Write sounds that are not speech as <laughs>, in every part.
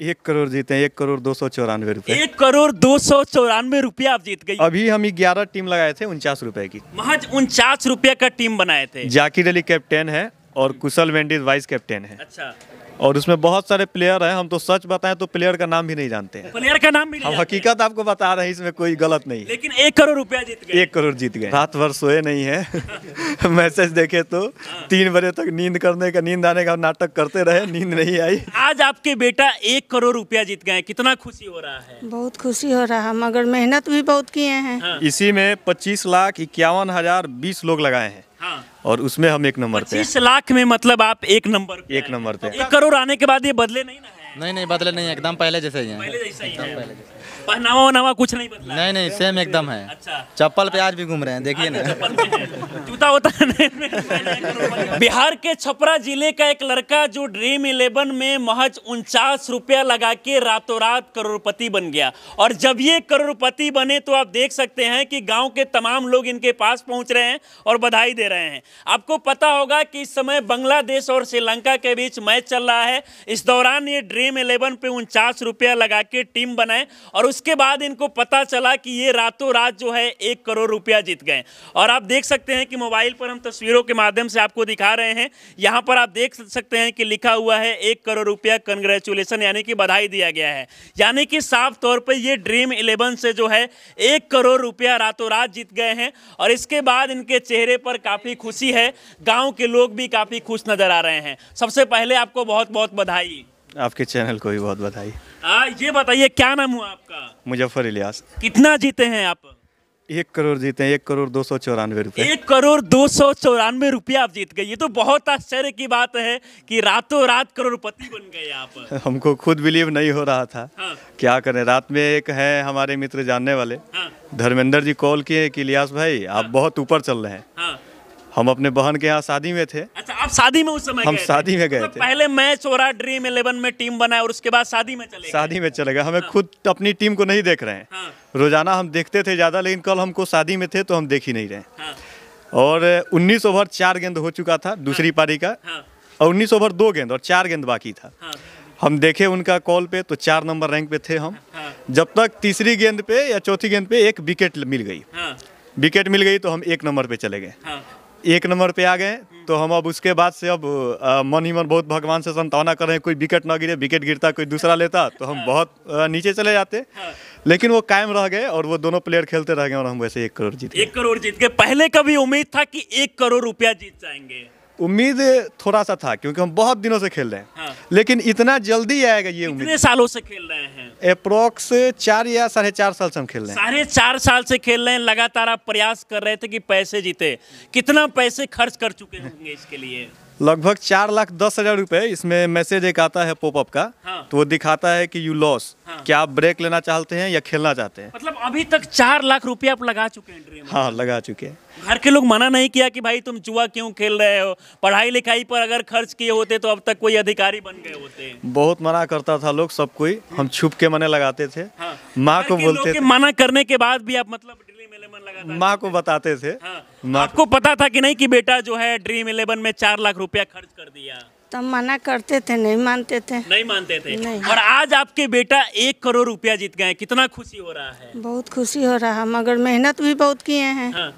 एक करोड़ जीते हैं एक करोड़ दो सौ चौरानवे रूपए एक करोड़ दो सौ चौरानवे रूपए आप जीत गए अभी हम ग्यारह टीम लगाए थे उनचास रूपए की महज उनचास रूपए का टीम बनाए थे जाकिर अली कैप्टन है और कुशल मेंडिस वाइस कैप्टन है अच्छा और इसमें बहुत सारे प्लेयर हैं हम तो सच बताएं तो प्लेयर का नाम भी नहीं जानते हैं प्लेयर का नाम भी नहीं हम हकीकत आपको बता रहे हैं इसमें कोई गलत नहीं लेकिन एक करोड़ रुपया जीत गए एक करोड़ जीत गए रात भर सोए नहीं है मैसेज <laughs> देखे तो हाँ। तीन बजे तक नींद करने का नींद आने का नाटक करते रहे नींद नहीं आई आज आपके बेटा एक करोड़ रुपया जीत गए कितना खुशी हो रहा है बहुत खुशी हो रहा है मगर मेहनत भी बहुत किए हैं हाँ। इसी में पच्चीस लाख इक्यावन हजार बीस लोग लगाए हैं हाँ। और उसमें हम एक नंबर थे पच्चीस लाख में मतलब आप एक नंबर एक नंबर थे एक करोड़ आने के बाद ये बदले नहीं ना नहीं नहीं बदले नहीं एकदम पहले जैसे ही है पहले जैसे ही है पहनावा वहनावा कुछ नहीं बदला नहीं नहीं सेम एकदम है अच्छा चप्पल पे आज भी घूम रहे हैं देखिए ना तो जूता होता है बिहार के छपरा जिले का एक लड़का जो ड्रीम इलेवन में महज उनचास रुपया लगा के रातों रात करोड़पति बन गया और जब ये करोड़पति बने तो आप देख सकते हैं कि गाँव के तमाम लोग इनके पास पहुँच रहे हैं और बधाई दे रहे हैं आपको पता होगा कि इस समय बांग्लादेश और श्रीलंका के बीच मैच चल रहा है इस दौरान ये ड्रीम इलेवन पे उनचास रुपया लगा के टीम बनाए और उसके बाद इनको पता चला कि ये रातों रात जो है एक करोड़ रुपया जीत गए और आप देख सकते हैं कि मोबाइल पर हम तस्वीरों के माध्यम से आपको दिखा रहे हैं यहाँ पर आप देख सकते हैं कि लिखा हुआ है एक करोड़ रुपया कंग्रेचुलेसन यानी कि बधाई दिया गया है यानी कि साफ तौर पर ये ड्रीम इलेवन से जो है एक करोड़ रुपया रातों रात जीत गए हैं और इसके बाद इनके चेहरे पर काफ़ी खुशी है गाँव के लोग भी काफ़ी खुश नज़र आ रहे हैं सबसे पहले आपको बहुत बहुत बधाई आपके चैनल को भी बहुत बधाई आ, ये बताइए क्या नाम हुआ आपका मुजफ्फर इलियास कितना जीते हैं आप एक करोड़ जीते हैं एक करोड़ दो सौ चौरानवे रुपये एक करोड़ दो सौ चौरानवे रुपये आप जीत गए ये तो बहुत आश्चर्य की बात है कि रातों रात करोड़पति बन गए आप <laughs> हमको खुद बिलीव नहीं हो रहा था हाँ। क्या करें रात में एक है हमारे मित्र जानने वाले हाँ। धर्मेंद्र जी कॉल किए कि इलियास भाई आप हाँ। बहुत ऊपर चल रहे हैं हाँ। हम अपने बहन के यहाँ शादी में थे अच्छा आप शादी में उस समय हम शादी में गए मतलब थे पहले मैच हो रहा ड्रीम इलेवन में टीम बनाए और उसके बाद शादी में चले शादी में चले गए हमें हाँ। खुद अपनी टीम को नहीं देख रहे हैं हाँ। रोजाना हम देखते थे ज़्यादा लेकिन कल हमको शादी में थे तो हम देख ही नहीं रहे हाँ। और 19 ओवर चार गेंद हो चुका था दूसरी पारी का और उन्नीस ओवर दो गेंद और चार गेंद बाकी था हम देखे उनका कॉल पे तो चार नंबर रैंक पे थे हम जब तक तीसरी गेंद पे या चौथी गेंद पे एक विकेट मिल गई विकेट मिल गई तो हम एक नंबर पे चले गए एक नंबर पे आ गए तो हम अब उसके बाद से अब मन ही मन बहुत भगवान से संतावना कर रहे हैं कोई विकेट ना गिरे विकेट गिरता कोई दूसरा लेता तो हम बहुत नीचे चले जाते लेकिन वो कायम रह गए और वो दोनों प्लेयर खेलते रह गए और हम वैसे एक करोड़ जीत एक करोड़ जीत गए पहले कभी उम्मीद था कि एक करोड़ रुपया जीत जाएंगे उम्मीद थोड़ा सा था क्योंकि हम बहुत दिनों से खेल रहे हैं हाँ। लेकिन इतना जल्दी आएगा ये उम्मीद सालों से खेल रहे हैं अप्रोक्स चार या साढ़े चार साल से हम खेल रहे हैं साढ़े चार साल से खेल रहे हैं लगातार आप प्रयास कर रहे थे कि पैसे जीते कितना पैसे खर्च कर चुके होंगे इसके लिए लगभग चार लाख दस हजार रूपए इसमें मैसेज एक आता है पॉपअप का हाँ। तो वो दिखाता है कि यू लॉस हाँ। क्या आप ब्रेक लेना चाहते हैं या खेलना चाहते हैं मतलब अभी तक चार लाख रुपए आप लगा चुके हैं ड्रीम हाँ लगा चुके हैं घर के लोग मना नहीं किया कि भाई तुम जुआ क्यों खेल रहे हो पढ़ाई लिखाई पर अगर खर्च किए होते तो अब तक कोई अधिकारी बन गए होते बहुत मना करता था लोग सब कोई हम छुप के मने लगाते थे हाँ। माँ को बोलते मना करने के बाद भी आप मतलब माँ को बताते थे हाँ। आपको पता था कि नहीं कि बेटा जो है ड्रीम इलेवन में चार लाख रुपया खर्च कर दिया तब तो मना करते थे नहीं मानते थे नहीं मानते थे नहीं। और आज आपके बेटा एक करोड़ रुपया जीत गए कितना खुशी हो रहा है बहुत खुशी हो रहा है मगर मेहनत भी बहुत किए हैं हाँ।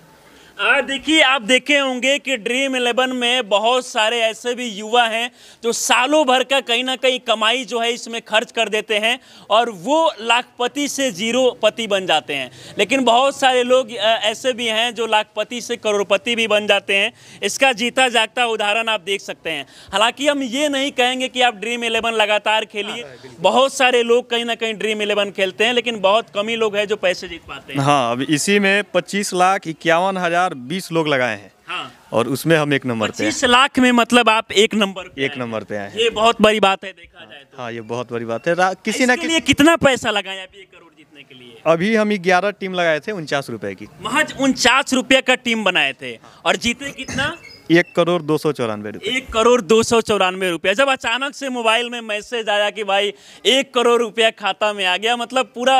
हाँ, देखिए आप देखे होंगे कि ड्रीम इलेवन में बहुत सारे ऐसे भी युवा हैं जो सालों भर का कहीं ना कहीं कमाई जो है इसमें खर्च कर देते हैं और वो लाखपति से जीरो पति बन जाते हैं लेकिन बहुत सारे लोग ऐसे भी हैं जो लाखपति से करोड़पति भी बन जाते हैं इसका जीता जागता उदाहरण आप देख सकते हैं हालांकि हम ये नहीं कहेंगे कि आप ड्रीम इलेवन लगातार खेलिए हाँ, हाँ, बहुत सारे लोग कहीं ना कहीं ड्रीम इलेवन खेलते हैं लेकिन बहुत कम लोग हैं जो पैसे जीत पाते हैं हाँ अब इसी में पच्चीस लाख इक्यावन हज़ार 2020 लोग लगाए हैं हाँ। और उसमें हम एक नंबर पे लाख में मतलब आप एक नंबर एक नंबर पे आए ये बहुत बड़ी बात है देखा हाँ, जाए तो। हाँ ये बहुत बड़ी बात है किसी ना किसी कितना पैसा लगाया आप एक करोड़ जीतने के लिए अभी हम ग्यारह टीम लगाए थे उनचास रुपए की महज उनचास रुपये का टीम बनाए थे और जीते कितना एक करोड़ दो सौ चौरानवे रुपये एक करोड़ दो सौ चौरानवे रुपया जब अचानक से मोबाइल में मैसेज आया कि भाई एक करोड़ रुपया खाता में आ गया मतलब पूरा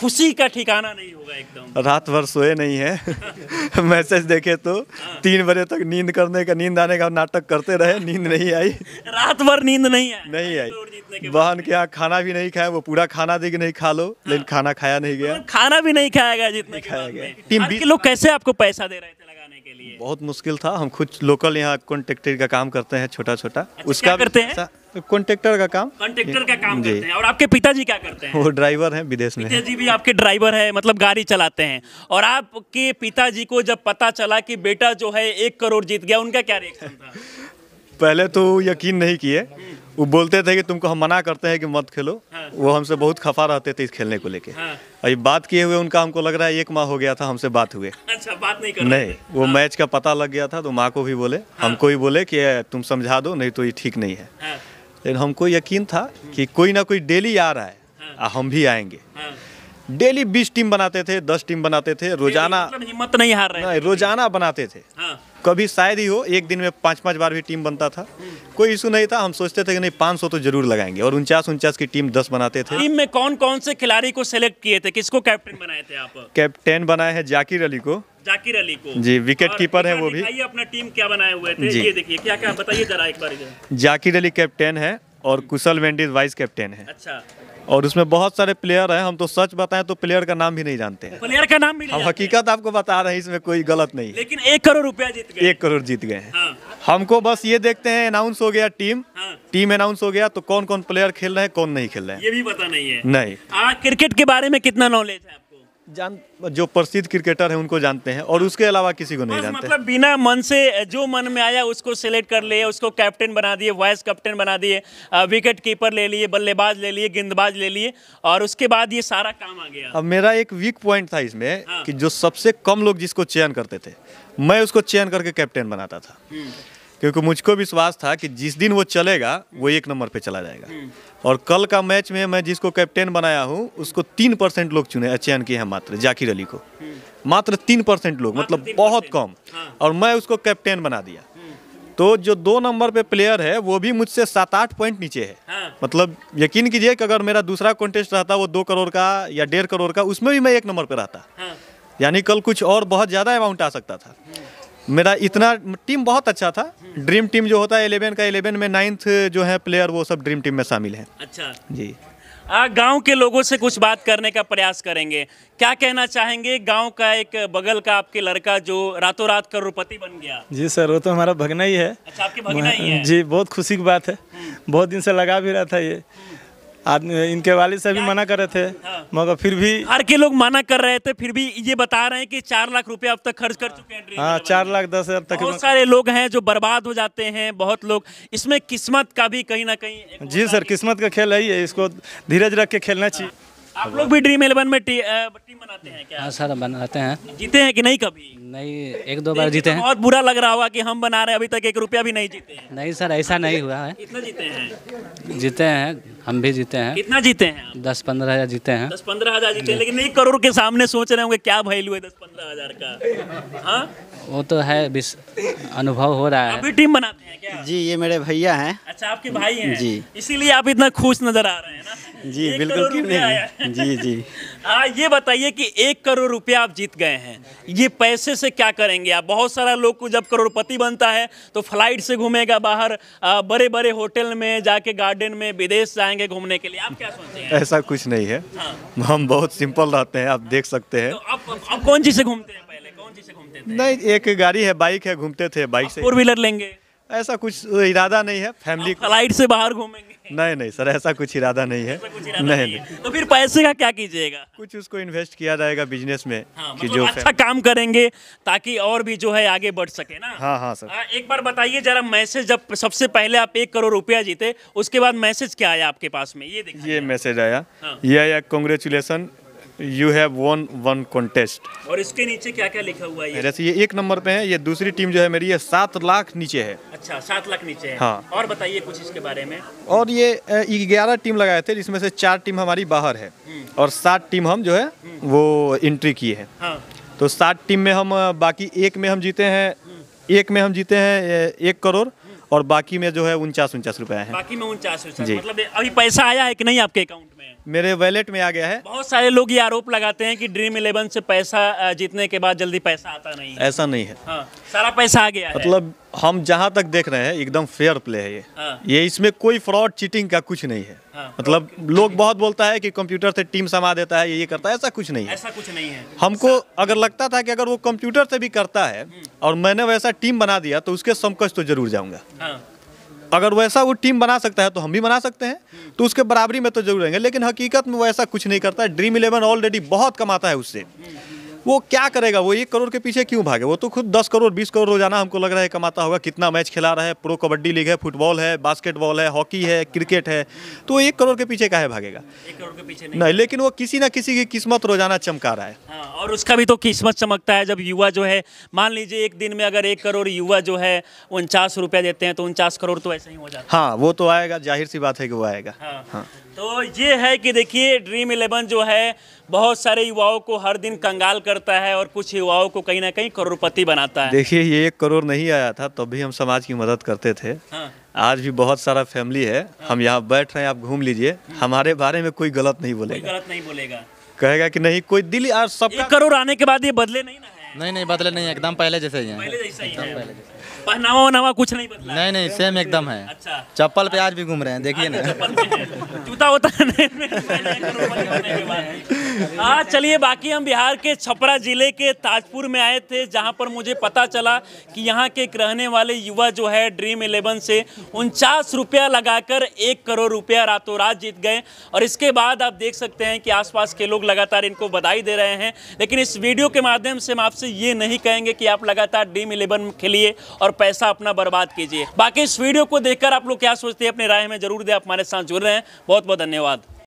खुशी का ठिकाना नहीं होगा एकदम रात भर सोए नहीं है <laughs> मैसेज देखे तो हाँ। तीन बजे तक नींद करने का नींद आने का नाटक करते रहे नींद नहीं आई <laughs> रात भर नींद नहीं आई नहीं आई बहन के यहाँ खाना भी नहीं खाया वो पूरा खाना देगी नहीं खा लो लेकिन हाँ। खाना खाया नहीं गया खाना भी नहीं खाया गया जितना खाया गया टीम लोग कैसे आपको पैसा दे रहे थे लिए बहुत मुश्किल था हम खुद लोकल यहाँ कॉन्ट्रेक्टर का काम करते हैं छोटा छोटा अच्छा, उसका करते हैं कॉन्ट्रेक्टर का काम कॉन्ट्रेक्टर का काम करते हैं और आपके पिताजी क्या करते हैं वो ड्राइवर हैं विदेश में पिताजी भी आपके ड्राइवर हैं मतलब गाड़ी चलाते हैं और आपके पिताजी को जब पता चला कि बेटा जो है एक करोड़ जीत गया उनका क्या रिएक्शन था पहले तो यकीन नहीं किए वो बोलते थे कि तुमको हम मना करते हैं कि मत खेलो हाँ। वो हमसे बहुत खफा रहते थे इस खेलने को लेके हाँ। अभी बात किए हुए उनका हमको लग रहा है एक माह हो गया था हमसे बात हुए अच्छा बात नहीं कर नहीं वो हाँ। मैच का पता लग गया था तो माँ को भी बोले हाँ। हमको भी बोले कि तुम समझा दो नहीं तो ये ठीक नहीं है हाँ। लेकिन हमको यकीन था कि कोई ना कोई डेली आ रहा है हाँ। हम भी आएंगे हाँ। डेली बीस टीम बनाते थे दस टीम बनाते थे रोजाना मतलब हिम्मत नहीं हार रहे रोजाना बनाते थे हाँ। कभी शायद ही हो एक दिन में पाँच पाँच बार भी टीम बनता था कोई इशू नहीं था हम सोचते थे कि नहीं पाँच सौ तो जरूर लगाएंगे और उनचास उनचास की टीम दस बनाते थे टीम में कौन कौन से खिलाड़ी को सेलेक्ट किए थे किसको कैप्टन बनाए थे आप कैप्टन बनाए हैं जाकिर अली को जाकिर अली को जी विकेट कीपर है वो भी अपना टीम क्या बनाए हुए थे ये देखिए क्या क्या बताइए जरा एक बार जाकिर अली कैप्टन है और कुशल वेंडीज वाइस कैप्टन है अच्छा और उसमें बहुत सारे प्लेयर हैं हम तो सच बताएं तो प्लेयर का नाम भी नहीं जानते हैं प्लेयर का नाम भी नहीं हम हकीकत आपको बता रहे हैं इसमें कोई गलत नहीं लेकिन एक करोड़ रुपया जीत गए एक करोड़ जीत गए हैं हाँ। हमको बस ये देखते हैं अनाउंस हो गया टीम हाँ। टीम अनाउंस हो गया तो कौन कौन प्लेयर खेल रहे हैं कौन नहीं खेल रहे हैं ये भी पता नहीं है नहीं क्रिकेट के बारे में कितना नॉलेज है जान जो प्रसिद्ध क्रिकेटर हैं उनको जानते हैं और उसके अलावा किसी को नहीं जानते मतलब बिना मन से जो मन में आया उसको सेलेक्ट कर लिए उसको कैप्टन बना दिए वाइस कैप्टन बना दिए विकेट कीपर ले लिए बल्लेबाज ले लिए गेंदबाज ले लिए और उसके बाद ये सारा काम आ गया अब मेरा एक वीक पॉइंट था इसमें हाँ। कि जो सबसे कम लोग जिसको चयन करते थे मैं उसको चयन करके कैप्टन बनाता था हम्म। क्योंकि मुझको विश्वास था कि जिस दिन वो चलेगा वो एक नंबर पे चला जाएगा हम्म। और कल का मैच में मैं जिसको कैप्टन बनाया हूँ उसको तीन परसेंट लोग चुने चयन किए हैं मात्र जाकिर अली को हम्म। मात्र तीन परसेंट लोग मतलब बहुत कम हाँ। और मैं उसको कैप्टन बना दिया हम्म। तो जो दो नंबर पे प्लेयर है वो भी मुझसे सात आठ पॉइंट नीचे है हाँ। मतलब यकीन कीजिए कि अगर मेरा दूसरा कॉन्टेस्ट रहता वो दो करोड़ का या डेढ़ करोड़ का उसमें भी मैं एक नंबर पर रहता हाँ। यानी कल कुछ और बहुत ज़्यादा अमाउंट आ सकता था मेरा इतना टीम बहुत अच्छा था ड्रीम टीम जो होता है इलेवन का इलेवन में नाइन्थ जो है प्लेयर वो सब ड्रीम टीम में शामिल है अच्छा जी गांव के लोगों से कुछ बात करने का प्रयास करेंगे क्या कहना चाहेंगे गांव का एक बगल का आपके लड़का जो रातों रात करोड़पति बन गया जी सर वो तो हमारा भगना ही है अच्छा आपके भगना ही है जी बहुत खुशी की बात है हम्म। बहुत दिन से लगा भी रहा था ये इनके वाले से भी मना कर रहे थे हाँ। मगर फिर भी हर के लोग मना कर रहे थे फिर भी ये बता रहे हैं कि चार लाख रुपए अब तक खर्च कर चुके हैं हाँ चार लाख दस हजार तक बहुत सारे लोग हैं जो बर्बाद हो जाते हैं बहुत लोग इसमें किस्मत का भी कहीं ना कहीं जी सर किस्मत का खेल है ही है इसको धीरज रख के खेलना चाहिए आप लोग भी ड्रीम इलेवन में टी, आ, टीम बनाते हैं क्या हाँ सर बनाते हैं जीते हैं कि नहीं कभी नहीं एक दो बार जीते हैं बहुत बुरा लग रहा होगा कि हम बना रहे हैं अभी तक एक रुपया भी नहीं जीते हैं नहीं सर ऐसा नहीं हुआ है कितना जीते हैं जीते हैं हम भी जीते हैं कितना जीते हैं दस पंद्रह हजार जीते हैं दस पंद्रह हजार जीते हैं लेकिन एक करोड़ के सामने सोच रहे होंगे क्या वैल्यू है दस पंद्रह हजार का हाँ वो तो है अनुभव हो रहा है अभी टीम बनाते हैं क्या जी ये मेरे भैया हैं अच्छा आपके भाई हैं जी इसीलिए आप इतना खुश नजर आ रहे हैं ना जी बिल्कुल क्यों नहीं जी जी आ, <laughs> हाँ, ये बताइए कि एक करोड़ रुपया आप जीत गए हैं ये पैसे से क्या करेंगे आप बहुत सारा लोग को जब करोड़पति बनता है तो फ्लाइट से घूमेगा बाहर बड़े बड़े होटल में जाके गार्डन में विदेश जाएंगे घूमने के लिए आप क्या सोचते हैं ऐसा कुछ नहीं है हाँ। हम बहुत सिंपल रहते हैं आप देख सकते हैं तो आप, आप कौन चीज़ से घूमते हैं पहले कौन चीज़ से घूमते थे नहीं एक गाड़ी है बाइक है घूमते थे बाइक से फोर व्हीलर लेंगे ऐसा कुछ इरादा नहीं है फैमिली फ्लाइट से बाहर घूमेंगे नहीं नहीं सर ऐसा कुछ इरादा नहीं है नहीं, नहीं तो फिर पैसे का क्या कीजिएगा कुछ उसको इन्वेस्ट किया जाएगा बिजनेस में हाँ, कि मतलब जो अच्छा काम करेंगे ताकि और भी जो है आगे बढ़ सके ना हाँ हाँ सर हाँ, एक बार बताइए जरा मैसेज जब सबसे पहले आप एक करोड़ रुपया जीते उसके बाद मैसेज क्या आया आपके पास में ये देखिए ये मैसेज आया हाँ। ये आया congratulation you have won one contest और इसके नीचे क्या क्या लिखा हुआ है जैसे ये एक नंबर पे है ये दूसरी टीम जो है मेरी ये सात लाख नीचे है अच्छा सात लाख नीचे है हाँ और बताइए कुछ इसके बारे में और ये ग्यारह टीम लगाए थे जिसमें से चार टीम हमारी बाहर है हम्म। और सात टीम हम जो है हम्म। वो एंट्री किए हैं हाँ। तो सात टीम में हम बाकी एक में हम जीते हैं हम्म। एक में हम जीते हैं एक करोड़ और बाकी में जो है उनचास उनचास रुपया है बाकी में उनचास मतलब अभी पैसा आया है कि नहीं आपके अकाउंट में मेरे वैलेट में आ गया है बहुत सारे लोग ये आरोप लगाते हैं कि ड्रीम इलेवन से पैसा जीतने के बाद जल्दी पैसा आता नहीं ऐसा नहीं है हाँ, सारा पैसा आ गया मतलब है। हम जहाँ तक देख रहे हैं एकदम फेयर प्ले है ये हाँ। ये इसमें कोई फ्रॉड चीटिंग का कुछ नहीं है हाँ, मतलब लोग बहुत बोलता है कि कंप्यूटर से टीम समा देता है ये ये करता है ऐसा कुछ नहीं है ऐसा कुछ नहीं है हमको अगर लगता था कि अगर वो कंप्यूटर से भी करता है हम्म। और मैंने वैसा टीम बना दिया तो उसके समकक्ष तो जरूर जाऊँगा हाँ। अगर वैसा वो टीम बना सकता है तो हम भी बना सकते हैं हम्म। तो उसके बराबरी में तो जरूर रहेंगे लेकिन हकीकत में वैसा कुछ नहीं करता है ड्रीम इलेवन ऑलरेडी बहुत कमाता है उससे हम्म। वो क्या करेगा वो एक करोड़ के पीछे क्यों भागे वो तो खुद दस करोड़ बीस करोड़ रोजाना हमको लग रहा है कमाता होगा कितना मैच खिला रहा है प्रो कबड्डी लीग है फुटबॉल है बास्केटबॉल है हॉकी है क्रिकेट है तो एक करोड़ के पीछे है भागेगा एक करोड़ के पीछे नहीं, नहीं लेकिन वो किसी ना किसी की किस्मत रोजाना चमका रहा है हाँ, और उसका भी तो किस्मत चमकता है जब युवा जो है मान लीजिए एक दिन में अगर एक करोड़ युवा जो है उनचास रुपया देते हैं तो उनचास करोड़ तो ऐसे ही हो जाए हाँ वो तो आएगा जाहिर सी बात है कि वो आएगा हाँ, हाँ। तो ये है कि देखिए ड्रीम इलेवन जो है बहुत सारे युवाओं को हर दिन कंगाल करता है और कुछ युवाओं को कहीं ना कहीं करोड़पति बनाता है देखिए ये एक करोड़ नहीं आया था तब भी हम समाज की मदद करते थे हाँ। आज भी बहुत सारा फैमिली है हाँ। हम यहाँ बैठ रहे हैं आप घूम लीजिए हाँ। हमारे बारे में कोई गलत नहीं बोलेगा गलत नहीं बोलेगा कहेगा कि नहीं कोई दिल आज सब करोड़ आने के बाद ये बदले नहीं ना नहीं नहीं बदले नहीं एकदम पहले जैसे ही है पहनावा वहनावा कुछ नहीं बदला नहीं नहीं सेम एकदम है अच्छा चप्पल पे आज भी घूम रहे हैं देखिए ना तो जूता होता है <laughs> हाँ चलिए बाकी हम बिहार के छपरा जिले के ताजपुर में आए थे जहाँ पर मुझे पता चला कि यहाँ के रहने वाले युवा जो है ड्रीम इलेवन से उनचास रुपया लगाकर एक करोड़ रुपया रातों रात जीत गए और इसके बाद आप देख सकते हैं कि आसपास के लोग लगातार इनको बधाई दे रहे हैं लेकिन इस वीडियो के माध्यम से हम आपसे ये नहीं कहेंगे कि आप लगातार ड्रीम इलेवन खेलिए और पैसा अपना बर्बाद कीजिए बाकी इस वीडियो को देखकर आप लोग क्या सोचते हैं अपने राय में जरूर दें आप हमारे साथ जुड़ रहे हैं बहुत बहुत धन्यवाद